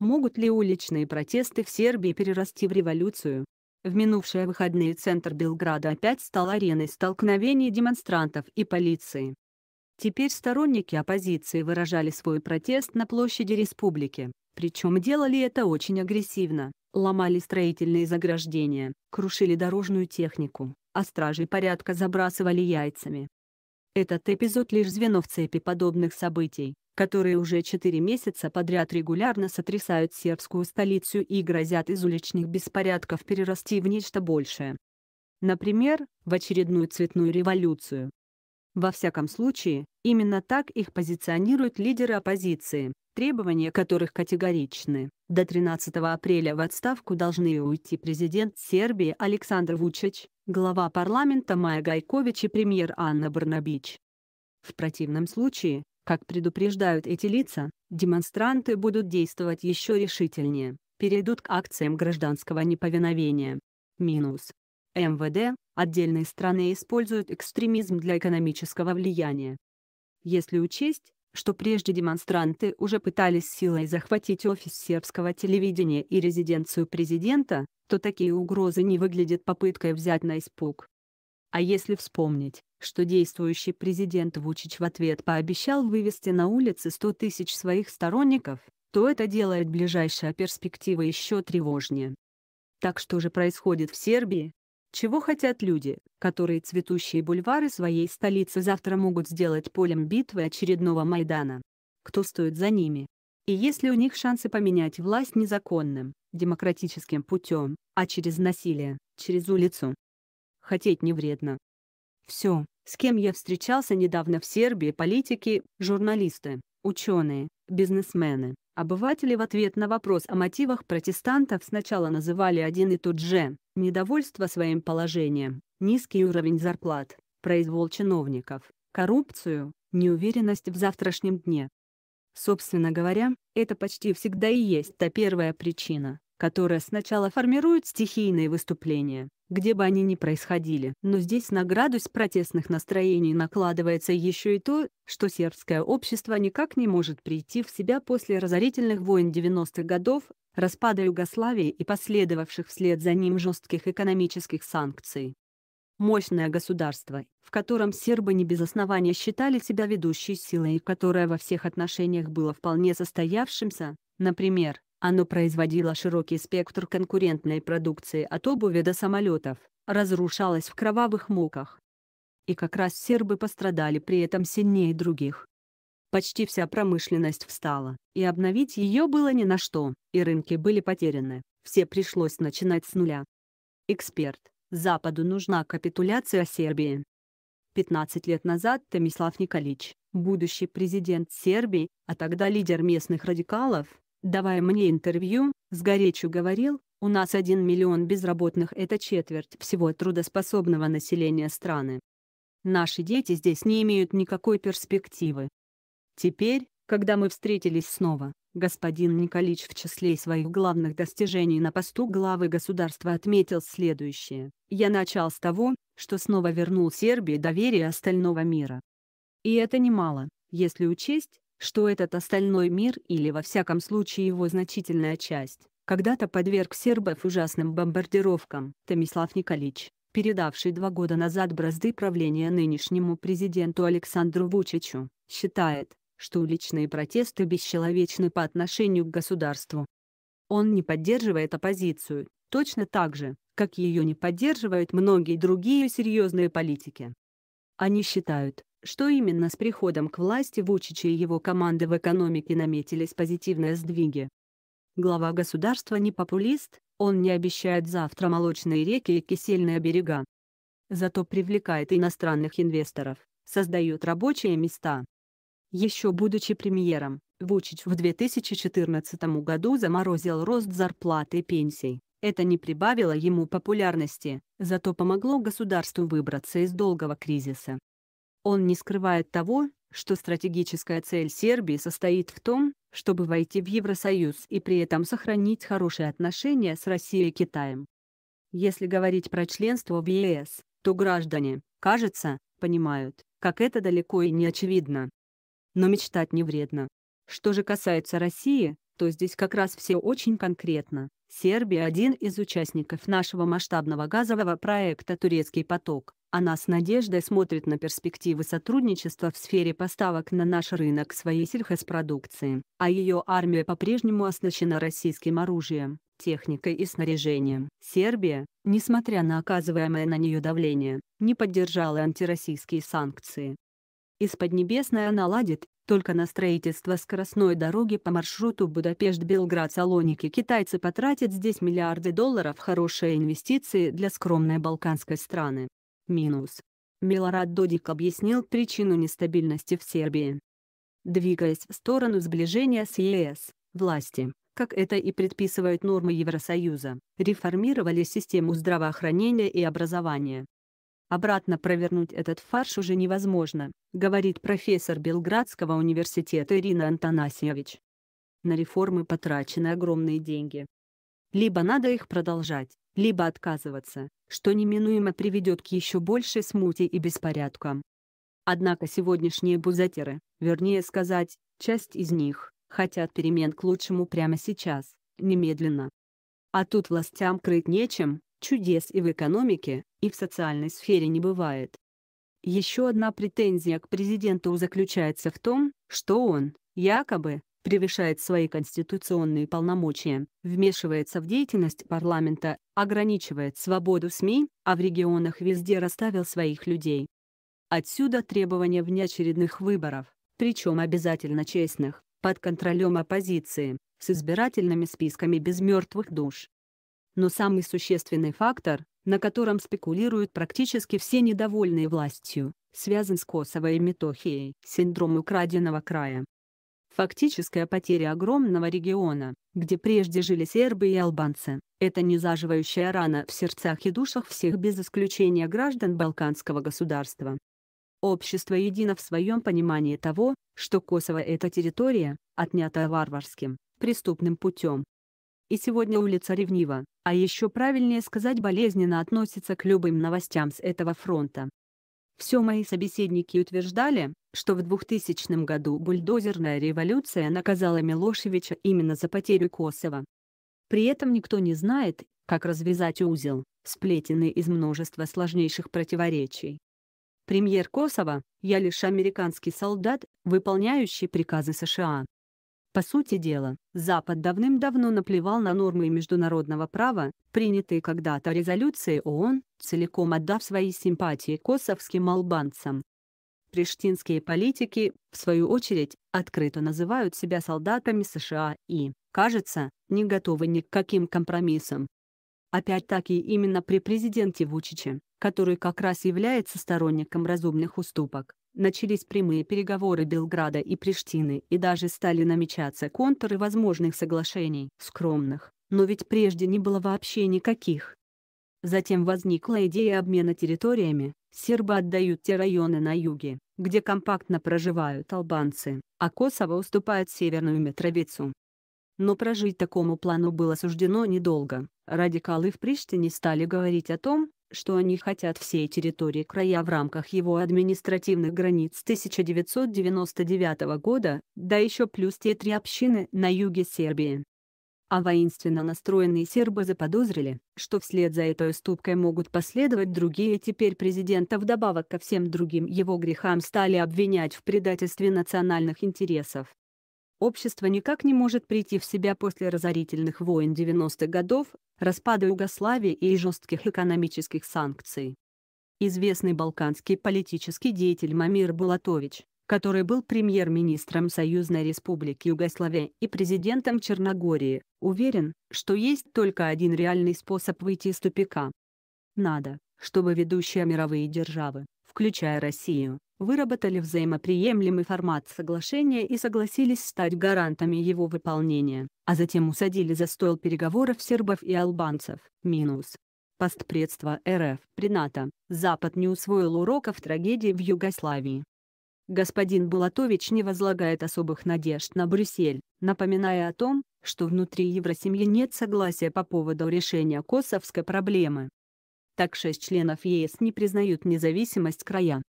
Могут ли уличные протесты в Сербии перерасти в революцию? В минувшие выходные центр Белграда опять стал ареной столкновений демонстрантов и полиции. Теперь сторонники оппозиции выражали свой протест на площади республики, причем делали это очень агрессивно, ломали строительные заграждения, крушили дорожную технику, а стражи порядка забрасывали яйцами. Этот эпизод лишь звено в цепи подобных событий, которые уже четыре месяца подряд регулярно сотрясают сербскую столицу и грозят из уличных беспорядков перерасти в нечто большее. Например, в очередную цветную революцию. Во всяком случае, именно так их позиционируют лидеры оппозиции, требования которых категоричны. До 13 апреля в отставку должны уйти президент Сербии Александр Вучич, глава парламента Майя Гайкович и премьер Анна Барнабич. В противном случае, как предупреждают эти лица, демонстранты будут действовать еще решительнее, перейдут к акциям гражданского неповиновения. Минус. МВД, отдельные страны используют экстремизм для экономического влияния. Если учесть, что прежде демонстранты уже пытались силой захватить офис сербского телевидения и резиденцию президента, то такие угрозы не выглядят попыткой взять на испуг. А если вспомнить, что действующий президент Вучич в ответ пообещал вывести на улицы 100 тысяч своих сторонников, то это делает ближайшая перспектива еще тревожнее. Так что же происходит в Сербии? Чего хотят люди, которые цветущие бульвары своей столицы завтра могут сделать полем битвы очередного Майдана? Кто стоит за ними? И есть ли у них шансы поменять власть незаконным, демократическим путем, а через насилие, через улицу? хотеть не вредно. Все, с кем я встречался недавно в Сербии, политики, журналисты, ученые, бизнесмены. Обыватели в ответ на вопрос о мотивах протестантов сначала называли один и тот же – недовольство своим положением, низкий уровень зарплат, произвол чиновников, коррупцию, неуверенность в завтрашнем дне. Собственно говоря, это почти всегда и есть та первая причина, которая сначала формирует стихийные выступления, где бы они ни происходили. Но здесь на градус протестных настроений накладывается еще и то, что сербское общество никак не может прийти в себя после разорительных войн 90-х годов, распада Югославии и последовавших вслед за ним жестких экономических санкций. Мощное государство, в котором сербы не без основания считали себя ведущей силой и которое во всех отношениях было вполне состоявшимся, например, оно производило широкий спектр конкурентной продукции от обуви до самолетов, разрушалось в кровавых муках. И как раз сербы пострадали при этом сильнее других. Почти вся промышленность встала, и обновить ее было ни на что, и рынки были потеряны, все пришлось начинать с нуля. Эксперт. Западу нужна капитуляция Сербии. 15 лет назад Томислав Николич, будущий президент Сербии, а тогда лидер местных радикалов, Давая мне интервью, с горечью говорил, у нас 1 миллион безработных – это четверть всего трудоспособного населения страны. Наши дети здесь не имеют никакой перспективы. Теперь, когда мы встретились снова, господин Николич в числе своих главных достижений на посту главы государства отметил следующее. «Я начал с того, что снова вернул Сербии доверие остального мира. И это немало, если учесть, что этот остальной мир или во всяком случае его значительная часть, когда-то подверг сербов ужасным бомбардировкам, Томислав Николич, передавший два года назад бразды правления нынешнему президенту Александру Вучичу, считает, что уличные протесты бесчеловечны по отношению к государству. Он не поддерживает оппозицию, точно так же, как ее не поддерживают многие другие серьезные политики. Они считают, что именно с приходом к власти Вучича и его команды в экономике наметились позитивные сдвиги. Глава государства не популист, он не обещает завтра молочные реки и кисельные берега. Зато привлекает иностранных инвесторов, создает рабочие места. Еще будучи премьером, Вучич в 2014 году заморозил рост зарплаты и пенсий. Это не прибавило ему популярности, зато помогло государству выбраться из долгого кризиса. Он не скрывает того, что стратегическая цель Сербии состоит в том, чтобы войти в Евросоюз и при этом сохранить хорошие отношения с Россией и Китаем. Если говорить про членство в ЕС, то граждане, кажется, понимают, как это далеко и не очевидно. Но мечтать не вредно. Что же касается России, то здесь как раз все очень конкретно. Сербия один из участников нашего масштабного газового проекта «Турецкий поток». Она с надеждой смотрит на перспективы сотрудничества в сфере поставок на наш рынок своей сельхозпродукции, а ее армия по-прежнему оснащена российским оружием, техникой и снаряжением. Сербия, несмотря на оказываемое на нее давление, не поддержала антироссийские санкции. Из Поднебесной она ладит только на строительство скоростной дороги по маршруту Будапешт-Белград-Салоники китайцы потратят здесь миллиарды долларов хорошие инвестиции для скромной балканской страны. Минус. Милорад Додик объяснил причину нестабильности в Сербии. Двигаясь в сторону сближения с ЕС, власти, как это и предписывают нормы Евросоюза, реформировали систему здравоохранения и образования. Обратно провернуть этот фарш уже невозможно, говорит профессор Белградского университета Ирина Антанасьевич. На реформы потрачены огромные деньги. Либо надо их продолжать, либо отказываться, что неминуемо приведет к еще большей смуте и беспорядкам. Однако сегодняшние бузатеры, вернее сказать, часть из них, хотят перемен к лучшему прямо сейчас, немедленно. А тут властям крыть нечем, чудес и в экономике, и в социальной сфере не бывает. Еще одна претензия к президенту заключается в том, что он, якобы, превышает свои конституционные полномочия, вмешивается в деятельность парламента, ограничивает свободу СМИ, а в регионах везде расставил своих людей. Отсюда требование внеочередных выборов, причем обязательно честных, под контролем оппозиции, с избирательными списками без мертвых душ. Но самый существенный фактор, на котором спекулируют практически все недовольные властью, связан с косовой и Метохией, синдром украденного края. Фактическая потеря огромного региона, где прежде жили сербы и албанцы, это незаживающая рана в сердцах и душах всех без исключения граждан Балканского государства. Общество едино в своем понимании того, что Косово – это территория, отнятая варварским, преступным путем. И сегодня улица ревнива, а еще правильнее сказать болезненно относится к любым новостям с этого фронта. Все мои собеседники утверждали, что в 2000 году бульдозерная революция наказала Милошевича именно за потерю Косово. При этом никто не знает, как развязать узел, сплетенный из множества сложнейших противоречий. Премьер Косово, я лишь американский солдат, выполняющий приказы США. По сути дела, Запад давным-давно наплевал на нормы международного права, принятые когда-то резолюцией ООН, целиком отдав свои симпатии косовским албанцам. Приштинские политики, в свою очередь, открыто называют себя солдатами США и, кажется, не готовы ни к каким компромиссам. Опять-таки именно при президенте Вучиче, который как раз является сторонником разумных уступок, Начались прямые переговоры Белграда и Приштины и даже стали намечаться контуры возможных соглашений, скромных, но ведь прежде не было вообще никаких. Затем возникла идея обмена территориями, сербы отдают те районы на юге, где компактно проживают албанцы, а Косово уступает северную Метровицу. Но прожить такому плану было суждено недолго. Радикалы в Приштине стали говорить о том, что они хотят всей территории края в рамках его административных границ 1999 года, да еще плюс те три общины на юге Сербии. А воинственно настроенные сербы заподозрили, что вслед за этой уступкой могут последовать другие теперь президента вдобавок ко всем другим его грехам стали обвинять в предательстве национальных интересов общество никак не может прийти в себя после разорительных войн 90-х годов, распада Югославии и жестких экономических санкций. Известный балканский политический деятель Мамир Булатович, который был премьер-министром Союзной Республики Югославия и президентом Черногории, уверен, что есть только один реальный способ выйти из тупика. Надо, чтобы ведущие мировые державы, включая Россию, выработали взаимоприемлемый формат соглашения и согласились стать гарантами его выполнения, а затем усадили за стол переговоров сербов и албанцев. Минус. Постпредство РФ при НАТО. Запад не усвоил уроков трагедии в Югославии. Господин Булатович не возлагает особых надежд на Брюссель, напоминая о том, что внутри Евросемьи нет согласия по поводу решения косовской проблемы. Так шесть членов ЕС не признают независимость края.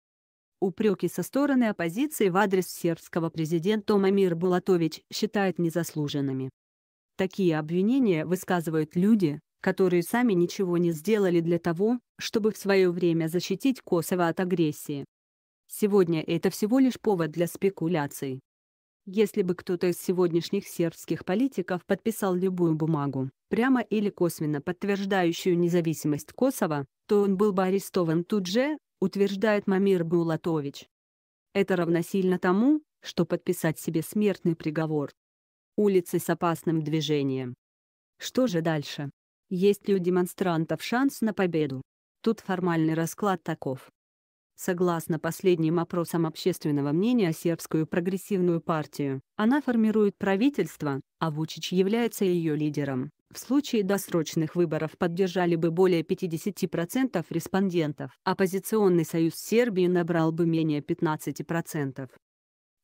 Упреки со стороны оппозиции в адрес сербского президента Мамир Булатович считают незаслуженными. Такие обвинения высказывают люди, которые сами ничего не сделали для того, чтобы в свое время защитить Косово от агрессии. Сегодня это всего лишь повод для спекуляций если бы кто-то из сегодняшних сербских политиков подписал любую бумагу, прямо или косвенно подтверждающую независимость Косово, то он был бы арестован тут же, утверждает Мамир Булатович. Это равносильно тому, что подписать себе смертный приговор. Улицы с опасным движением. Что же дальше? Есть ли у демонстрантов шанс на победу? Тут формальный расклад таков. Согласно последним опросам общественного мнения о сербскую прогрессивную партию, она формирует правительство, а Вучич является ее лидером. В случае досрочных выборов поддержали бы более 50% респондентов. Оппозиционный союз Сербии набрал бы менее 15%.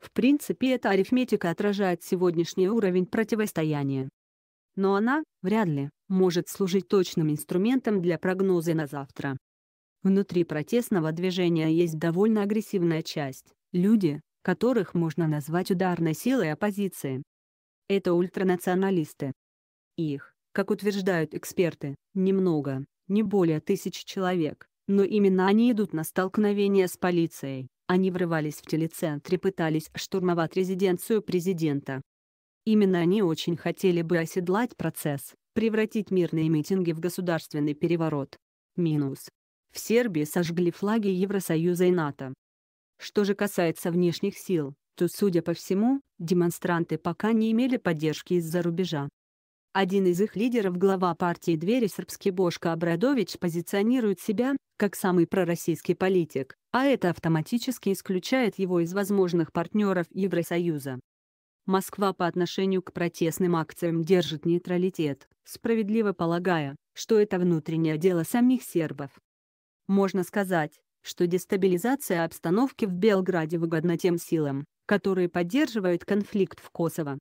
В принципе эта арифметика отражает сегодняшний уровень противостояния. Но она, вряд ли, может служить точным инструментом для прогноза на завтра. Внутри протестного движения есть довольно агрессивная часть – люди, которых можно назвать ударной силой оппозиции. Это ультранационалисты. Их, как утверждают эксперты, немного, не более тысячи человек, но именно они идут на столкновение с полицией. Они врывались в телецентр и пытались штурмовать резиденцию президента. Именно они очень хотели бы оседлать процесс, превратить мирные митинги в государственный переворот. Минус. В Сербии сожгли флаги Евросоюза и НАТО. Что же касается внешних сил, то, судя по всему, демонстранты пока не имели поддержки из-за рубежа. Один из их лидеров, глава партии «Двери» сербский Бошко Абрадович позиционирует себя, как самый пророссийский политик, а это автоматически исключает его из возможных партнеров Евросоюза. Москва по отношению к протестным акциям держит нейтралитет, справедливо полагая, что это внутреннее дело самих сербов. Можно сказать, что дестабилизация обстановки в Белграде выгодна тем силам, которые поддерживают конфликт в Косово.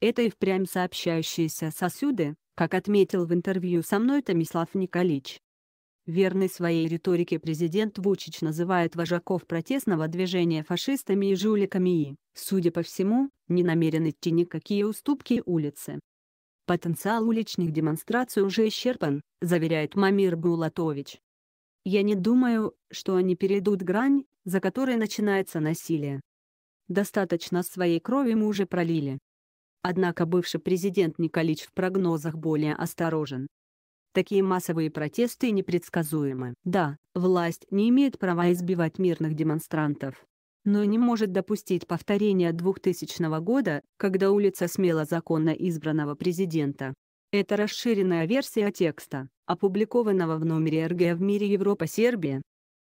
Это и впрямь сообщающиеся сосуды, как отметил в интервью со мной Томислав Николич. Верный своей риторике президент Вучич называет вожаков протестного движения фашистами и жуликами и, судя по всему, не намерен идти никакие уступки улицы. Потенциал уличных демонстраций уже исчерпан, заверяет Мамир Булатович. Я не думаю, что они перейдут грань, за которой начинается насилие. Достаточно своей крови мы уже пролили. Однако бывший президент Николич в прогнозах более осторожен. Такие массовые протесты непредсказуемы. Да, власть не имеет права избивать мирных демонстрантов. Но не может допустить повторения 2000 года, когда улица смела законно избранного президента. Это расширенная версия текста, опубликованного в номере РГ в мире Европа-Сербия,